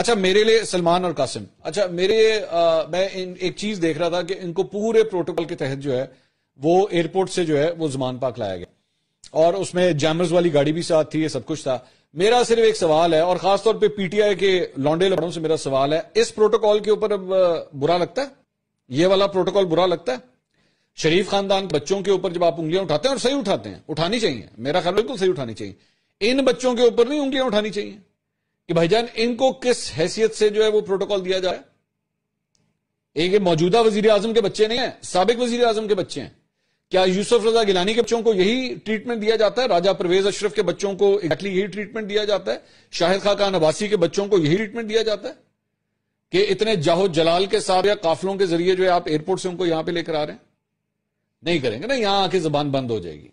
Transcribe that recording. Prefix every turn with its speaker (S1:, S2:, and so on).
S1: अच्छा मेरे लिए सलमान और कासिम अच्छा मेरे आ, मैं इन एक चीज देख रहा था कि इनको पूरे प्रोटोकॉल के तहत जो है वो एयरपोर्ट से जो है वो जुमान पाक लाया गया और उसमें जैमर्स वाली गाड़ी भी साथ थी ये सब कुछ था मेरा सिर्फ एक सवाल है और खासतौर पर पीटीआई के लॉन्डे लड़ों से मेरा सवाल है इस प्रोटोकॉल के ऊपर अब बुरा लगता है ये वाला प्रोटोकॉल बुरा लगता है शरीफ खानदान के बच्चों के ऊपर जब आप उंगलियां उठाते हैं और सही उठाते हैं उठानी चाहिए मेरा ख्याल बिल्कुल सही उठानी चाहिए इन बच्चों के ऊपर नहीं उंगलियां उठानी चाहिए कि भाईजान इनको किस हैसियत से जो है वो प्रोटोकॉल दिया जाए एक मौजूदा वजीर आजम के बच्चे नहीं है सबक वजीर आजम के बच्चे हैं क्या यूसुफ रजा गिलानी के बच्चों को यही ट्रीटमेंट दिया जाता है राजा परवेज अशरफ के बच्चों को एग्जैक्टली यही ट्रीटमेंट दिया जाता है शाहिद खा खान अबासी के बच्चों को यही ट्रीटमेंट दिया जाता है कि इतने जाहो जलाल के साथ या काफलों के जरिए जो है आप एयरपोर्ट से उनको यहां पे लेकर आ रहे हैं नहीं करेंगे ना यहां आके जबान बंद हो जाएगी